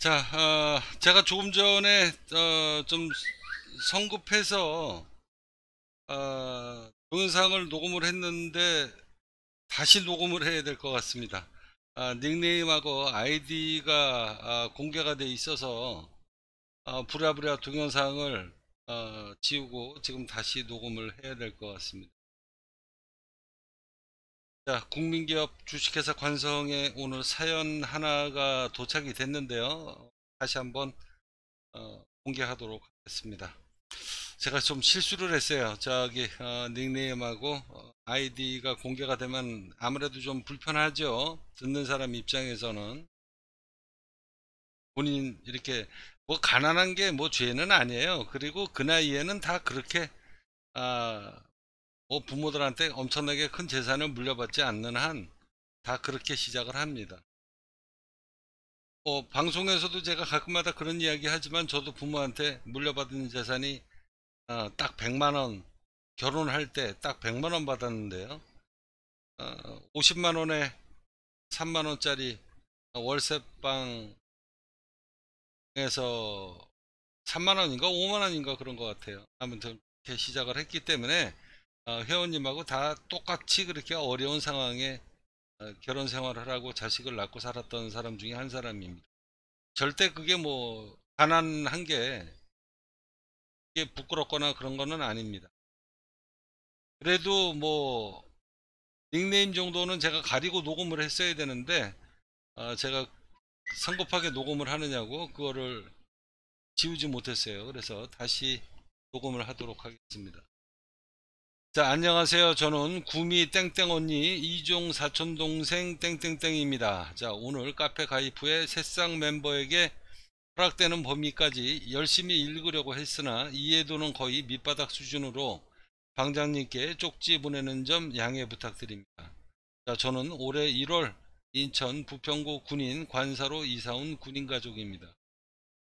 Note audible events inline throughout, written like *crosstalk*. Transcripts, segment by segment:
자, 어, 제가 조금 전에 어, 좀 성급해서 어, 동영상을 녹음을 했는데 다시 녹음을 해야 될 것 같습니다. 아, 닉네임하고 아이디가 아, 공개가 돼 있어서 아, 부랴부랴 동영상을 어, 지우고 지금 다시 녹음을 해야 될 것 같습니다. 자, 국민기업 주식회사 관성에 오늘 사연 하나가 도착이 됐는데요. 다시 한번 어, 공개하도록 하겠습니다. 제가 좀 실수를 했어요. 저기 어, 닉네임하고 어, 아이디가 공개가 되면 아무래도 좀 불편하죠. 듣는 사람 입장에서는 본인 이렇게 뭐 가난한 게 뭐 죄는 아니에요. 그리고 그 나이에는 다 그렇게 아, 뭐 부모들한테 엄청나게 큰 재산을 물려받지 않는 한 다 그렇게 시작을 합니다. 어, 방송에서도 제가 가끔마다 그런 이야기 하지만 저도 부모한테 물려받은 재산이 어, 딱 100만원 결혼할 때 딱 100만원 받았는데요. 어, 50만원에 3만원짜리 월세방에서 3만원인가 5만원인가 그런 것 같아요. 아무튼 이렇게 시작을 했기 때문에 어, 회원님하고 다 똑같이 그렇게 어려운 상황에 어, 결혼 생활을 하고 자식을 낳고 살았던 사람 중에 한 사람입니다. 절대 그게 뭐 가난한 게 이게 부끄럽거나 그런 거는 아닙니다. 그래도 뭐 닉네임 정도는 제가 가리고 녹음을 했어야 되는데 어, 제가 성급하게 녹음을 하느냐고 그거를 지우지 못했어요. 그래서 다시 녹음을 하도록 하겠습니다. 자 안녕하세요 저는 구미 땡땡 언니 이종 사촌 동생 땡땡땡입니다 자 오늘 카페 가입 후에 새싹 멤버에게 허락되는 범위까지 열심히 읽으려고 했으나 이해도는 거의 밑바닥 수준으로 방장님께 쪽지 보내는 점 양해 부탁드립니다 자 저는 올해 1월 인천 부평구 군인 관사로 이사온 군인 가족입니다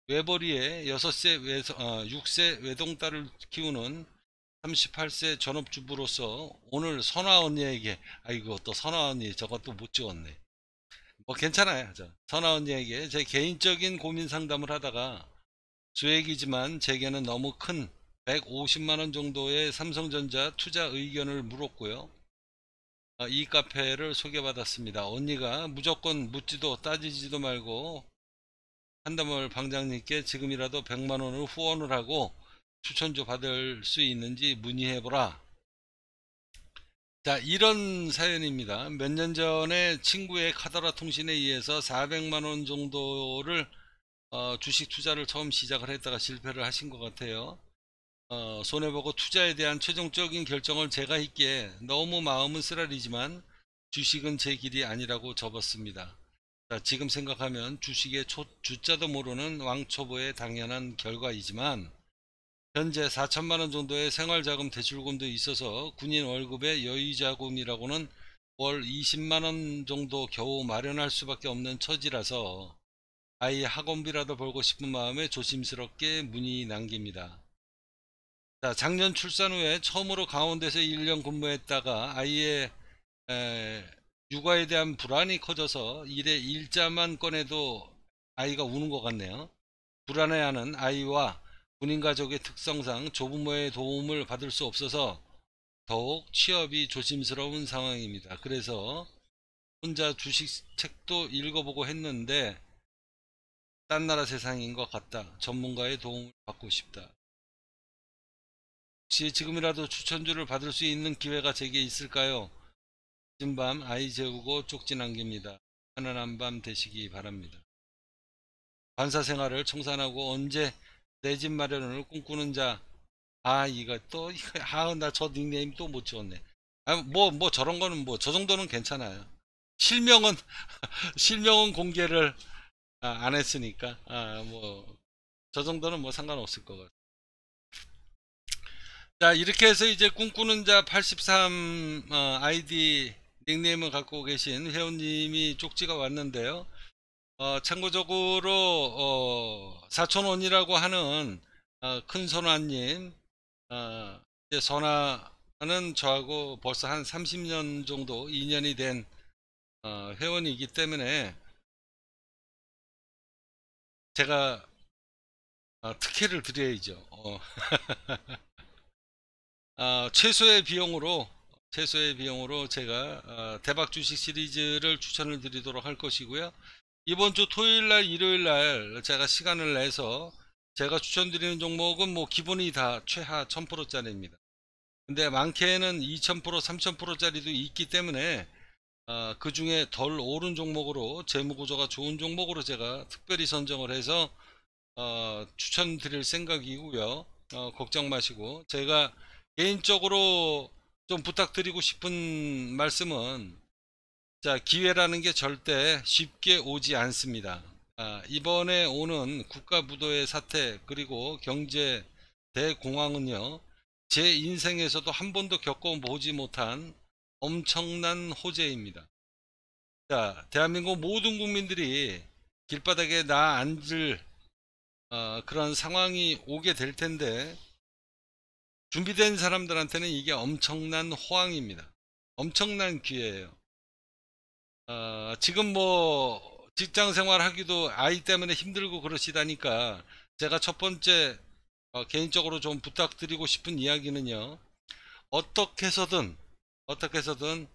외벌이에 6세 외, 어, 6세 외동딸을 키우는 38세 전업주부로서 오늘 선화 언니에게 아이고 또 선화 언니 저것도못지웠네뭐 괜찮아요 저 선화 언니에게 제 개인적인 고민 상담을 하다가 주액이지만 제게는 너무 큰 150만원 정도의 삼성전자 투자 의견을 물었고요 아, 이 카페를 소개받았습니다 언니가 무조건 묻지도 따지지도 말고 한담을 방장님께 지금이라도 100만원을 후원을 하고 추천주 받을 수 있는지 문의해보라. 자, 이런 사연입니다. 몇 년 전에 친구의 카더라 통신에 의해서 400만원 정도를 어, 주식 투자를 처음 시작을 했다가 실패를 하신 것 같아요. 어, 손해보고 투자에 대한 최종적인 결정을 제가 했기에 너무 마음은 쓰라리지만 주식은 제 길이 아니라고 접었습니다. 자, 지금 생각하면 주식의 초, 주자도 모르는 왕초보의 당연한 결과이지만 현재 4천만 원 정도의 생활자금 대출금도 있어서 군인 월급의 여유자금이라고는 월 20만 원 정도 겨우 마련할 수밖에 없는 처지라서 아이 학원비라도 벌고 싶은 마음에 조심스럽게 문의 남깁니다. 자, 작년 출산 후에 처음으로 강원도에서 1년 근무했다가 아이의 에, 육아에 대한 불안이 커져서 일에 일자만 꺼내도 아이가 우는 것 같네요. 불안해하는 아이와 군인 가족의 특성상 조부모의 도움을 받을 수 없어서 더욱 취업이 조심스러운 상황입니다. 그래서 혼자 주식책도 읽어보고 했는데 딴 나라 세상인 것 같다. 전문가의 도움을 받고 싶다. 혹시 지금이라도 추천주를 받을 수 있는 기회가 제게 있을까요? 진밤 아이 재우고 쪽지 남깁니다. 편안한 밤 되시기 바랍니다. 반사 생활을 청산하고 언제 내집 마련을 꿈꾸는 자. 아, 이거 또, 이거, 아, 나 저 닉네임 또 못 지웠네. 아, 뭐, 뭐 저런 거는 뭐, 저 정도는 괜찮아요. 실명은, *laughs* 실명은 공개를 아, 안 했으니까, 아, 뭐, 저 정도는 뭐 상관없을 것 같아요. 자, 이렇게 해서 이제 꿈꾸는 자 83 어, 아이디 닉네임을 갖고 계신 회원님이 쪽지가 왔는데요. 어, 참고적으로 어, 사촌원이라고 하는 어, 큰 선화님 어, 이제 선화는 저하고 벌써 한 30년 정도 2년이 된 어, 회원이기 때문에 제가 어, 특혜를 드려야죠. 어. *laughs* 어, 최소의 비용으로 최소의 비용으로 제가 어, 대박 주식 시리즈를 추천을 드리도록 할 것이고요. 이번 주 토요일 날, 일요일 날 제가 시간을 내서 제가 추천드리는 종목은 뭐 기본이 다 최하 1000%짜리입니다. 근데 많게는 2000% 3000%짜리도 있기 때문에 어, 그 중에 덜 오른 종목으로 재무구조가 좋은 종목으로 제가 특별히 선정을 해서 어, 추천드릴 생각이고요. 어, 걱정 마시고 제가 개인적으로 좀 부탁드리고 싶은 말씀은 자 기회라는 게 절대 쉽게 오지 않습니다 아, 이번에 오는 국가부도의 사태 그리고 경제 대공황은요 제 인생에서도 한 번도 겪어보지 못한 엄청난 호재입니다 자 대한민국 모든 국민들이 길바닥에 나 앉을 어, 그런 상황이 오게 될 텐데 준비된 사람들한테는 이게 엄청난 호황입니다 엄청난 기회예요 어, 지금 뭐 직장 생활하기도 아이 때문에 힘들고 그러시다니까 제가 첫 번째 어, 개인적으로 좀 부탁드리고 싶은 이야기는요. 어떻게 해서든 어떻게 해서든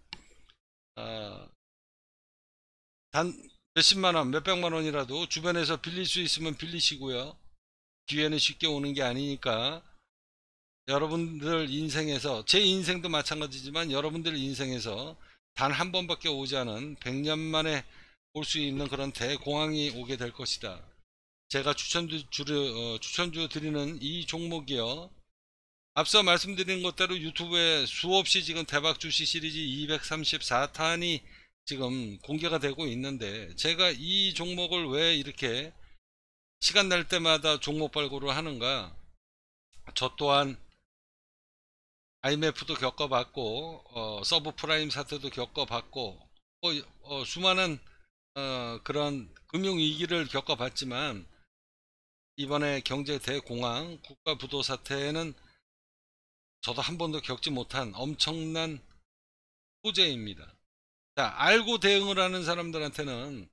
어, 단 몇십만 원, 몇백만 원이라도 주변에서 빌릴 수 있으면 빌리시고요. 기회는 쉽게 오는 게 아니니까 여러분들 인생에서 제 인생도 마찬가지지만 여러분들 인생에서 단한 번밖에 오지 않은 100년 만에 올 수 있는 그런 대공황이 오게 될 것이다. 제가 추천주, 주르, 어, 추천주 드리는 이 종목이요. 앞서 말씀드린 것대로 유튜브에 수없이 지금 대박 주식 시리즈 234탄이 지금 공개가 되고 있는데 제가 이 종목을 왜 이렇게 시간 날 때마다 종목 발굴을 하는가 저 또한 IMF도 겪어봤고 어, 서브프라임 사태도 겪어봤고 어, 어, 수많은 어, 그런 금융위기를 겪어봤지만 이번에 경제 대공황 국가 부도 사태는 저도 한 번도 겪지 못한 엄청난 호재입니다. 자, 알고 대응을 하는 사람들한테는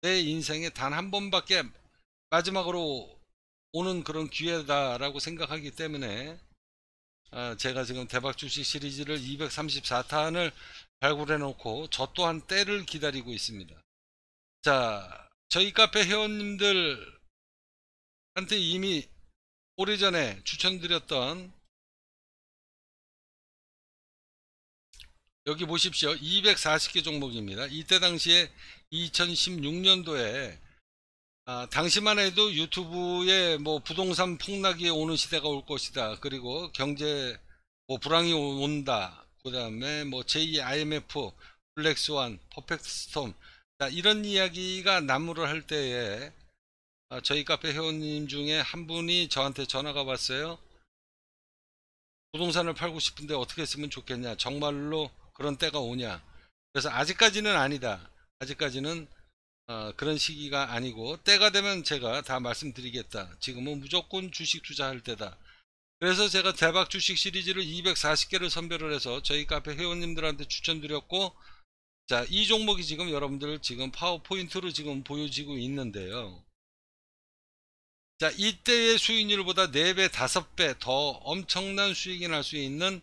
내 인생에 단 한 번밖에 마지막으로 오는 그런 기회다라고 생각하기 때문에 어, 제가 지금 대박 주식 시리즈를 234탄을 발굴해 놓고 저 또한 때를 기다리고 있습니다. 자, 저희 카페 회원님들 한테 이미 오래전에 추천드렸던 여기 보십시오. 240개 종목입니다. 이때 당시에 2016년도에 아, 당시만 해도 유튜브에 뭐 부동산 폭락이 오는 시대가 올 것이다. 그리고 경제 뭐 불황이 온다. 그 다음에 뭐 제2 IMF, 블랙스완, 퍼펙트 스톰. 자, 이런 이야기가 나무를 할 때에 아, 저희 카페 회원님 중에 한 분이 저한테 전화가 왔어요. 부동산을 팔고 싶은데 어떻게 했으면 좋겠냐 정말로 그런 때가 오냐 그래서 아직까지는 아니다 아직까지는 어, 그런 시기가 아니고 때가 되면 제가 다 말씀드리겠다. 지금은 무조건 주식 투자할 때다. 그래서 제가 대박 주식 시리즈를 240개를 선별을 해서 저희 카페 회원님들한테 추천드렸고 자, 이 종목이 지금 여러분들 지금 파워포인트로 지금 보여지고 있는데요. 자, 이때의 수익률보다 4배, 5배 더 엄청난 수익이 날 수 있는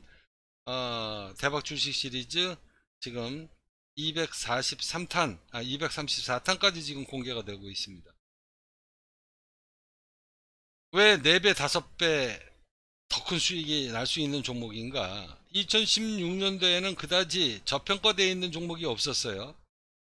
어, 대박 주식 시리즈 지금 243탄, 아, 234탄까지 지금 공개가 되고 있습니다. 왜 4배, 5배 더 큰 수익이 날 수 있는 종목인가? 2016년도에는 그다지 저평가되어 있는 종목이 없었어요.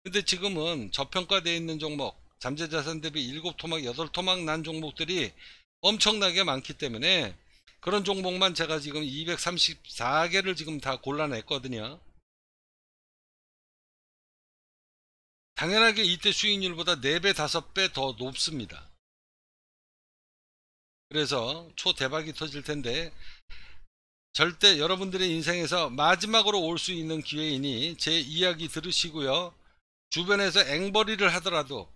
근데 지금은 저평가되어 있는 종목, 잠재자산 대비 7토막, 8토막 난 종목들이 엄청나게 많기 때문에 그런 종목만 제가 지금 234개를 지금 다 골라냈거든요. 당연하게 이때 수익률보다 4배, 5배 더 높습니다. 그래서 초대박이 터질 텐데 절대 여러분들의 인생에서 마지막으로 올 수 있는 기회이니 제 이야기 들으시고요. 주변에서 앵벌이를 하더라도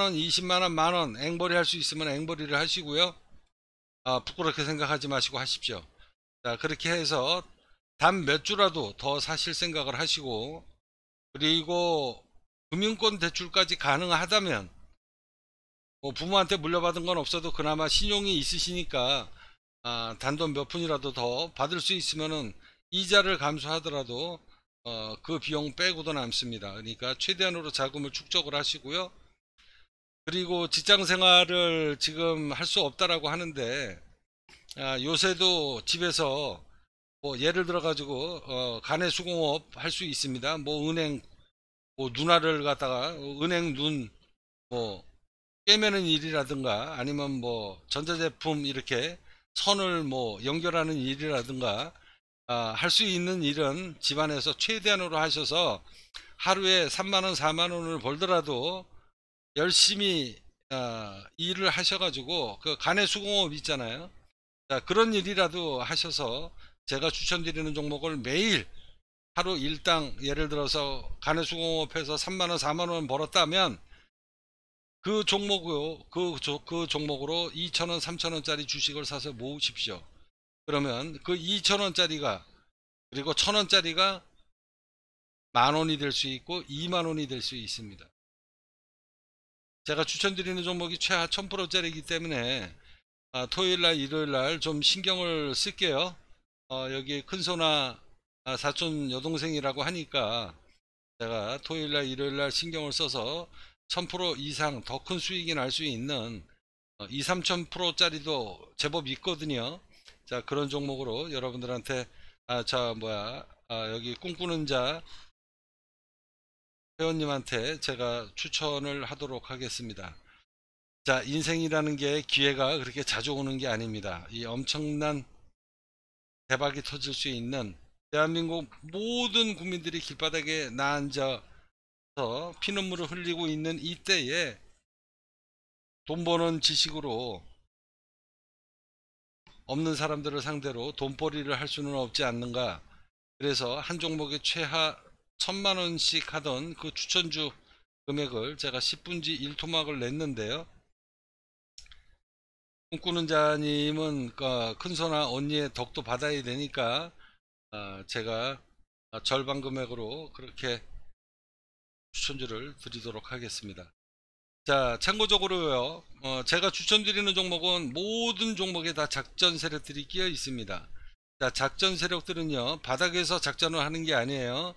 10만원, 20만원, 만원 앵벌이 할 수 있으면 앵벌이를 하시고요. 아, 부끄럽게 생각하지 마시고 하십시오. 자, 그렇게 해서 단 몇 주라도 더 사실 생각을 하시고 그리고 금융권 대출까지 가능하다면 뭐 부모한테 물려받은 건 없어도 그나마 신용이 있으시니까 아, 단돈 몇 푼이라도 더 받을 수 있으면은 이자를 감수하더라도 어, 그 비용 빼고도 남습니다. 그러니까 최대한으로 자금을 축적을 하시고요. 그리고 직장 생활을 지금 할 수 없다라고 하는데 아, 요새도 집에서 뭐 예를 들어 가지고 어, 간의 수공업 할 수 있습니다. 뭐 은행 뭐 누나를 갖다가 은행 눈 뭐 깨매는 일이라든가 아니면 뭐 전자제품 이렇게 선을 뭐 연결하는 일이라든가 아, 할 수 있는 일은 집안에서 최대한으로 하셔서 하루에 3만원 4만원을 벌더라도 열심히 아, 일을 하셔가지고 그 간의 수공업 있잖아요 자, 그런 일이라도 하셔서 제가 추천드리는 종목을 매일 하루 일당 예를 들어서 가내수공업에서 3만원 4만원 벌었다면 그 종목으로 그, 그 종목으로 2천원 3천원짜리 주식을 사서 모으십시오 그러면 그 2천원짜리가 그리고 천원짜리가 만원이 될 수 있고 2만원이 될 수 있습니다 제가 추천드리는 종목이 최하 1000%짜리이기 때문에 아, 토요일날 일요일날 좀 신경을 쓸게요 어, 여기 큰소나 아, 사촌 여동생이라고 하니까 제가 토요일날 일요일날 신경을 써서 1000% 이상 더 큰 수익이 날 수 있는 2, 3000% 짜리도 제법 있거든요. 자, 그런 종목으로 여러분들한테 아, 자, 뭐야, 아, 여기 꿈꾸는 자 회원님한테 제가 추천을 하도록 하겠습니다. 자, 인생이라는 게 기회가 그렇게 자주 오는 게 아닙니다. 이 엄청난 대박이 터질 수 있는 대한민국 모든 국민들이 길바닥에 나앉아서 피눈물을 흘리고 있는 이때에 돈 버는 지식으로 없는 사람들을 상대로 돈벌이를 할 수는 없지 않는가 그래서 한 종목에 최하 천만 원씩 하던 그 추천주 금액을 제가 10분지 1토막을 냈는데요 꿈꾸는 자님은 그 큰 손아 언니의 덕도 받아야 되니까 아, 제가 절반 금액으로 그렇게 추천주를 드리도록 하겠습니다. 자 참고적으로요 어, 제가 추천드리는 종목은 모든 종목에 다 작전 세력들이 끼어 있습니다 자 작전 세력들은요 바닥에서 작전을 하는 게 아니에요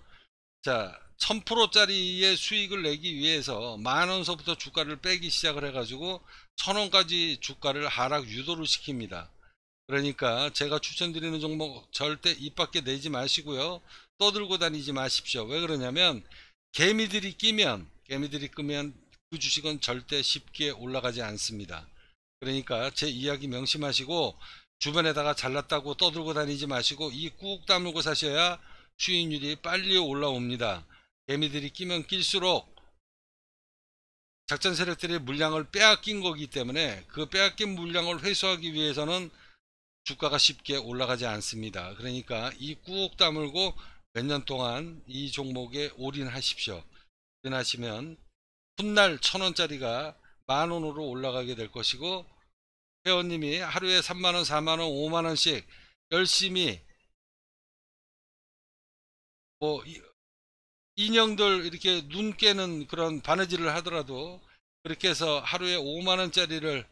자1000% 짜리의 수익을 내기 위해서 만원서부터 주가를 빼기 시작을 해 가지고 천원까지 주가를 하락 유도를 시킵니다 그러니까 제가 추천드리는 종목 절대 입 밖에 내지 마시고요. 떠들고 다니지 마십시오. 왜 그러냐면 개미들이 끼면 개미들이 끄면 그 주식은 절대 쉽게 올라가지 않습니다. 그러니까 제 이야기 명심하시고 주변에다가 잘났다고 떠들고 다니지 마시고 이 꾹 다물고 사셔야 수익률이 빨리 올라옵니다. 개미들이 끼면 낄수록 작전 세력들의 물량을 빼앗긴 거기 때문에 그 빼앗긴 물량을 회수하기 위해서는 주가가 쉽게 올라가지 않습니다. 그러니까 이 꾹 다물고 몇 년 동안 이 종목에 올인하십시오. 올인하시면 훗날 천원짜리가 만원으로 올라가게 될 것이고 회원님이 하루에 3만원, 4만원, 5만원씩 열심히 뭐 인형들 이렇게 눈 깨는 그런 바느질을 하더라도 그렇게 해서 하루에 5만원짜리를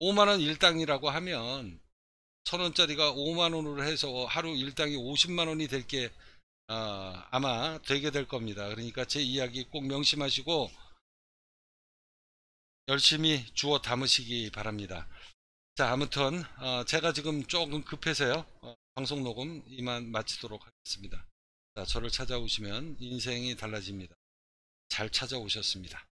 5만원 일당이라고 하면 천 원짜리가 5만 원으로 해서 하루 일당이 50만 원이 될게 어, 아, 아마 되게 될 겁니다. 그러니까 제 이야기 꼭 명심하시고 열심히 주워 담으시기 바랍니다. 자 아무튼 어, 제가 지금 조금 급해서요. 어, 방송 녹음 이만 마치도록 하겠습니다. 자, 저를 찾아오시면 인생이 달라집니다. 잘 찾아오셨습니다.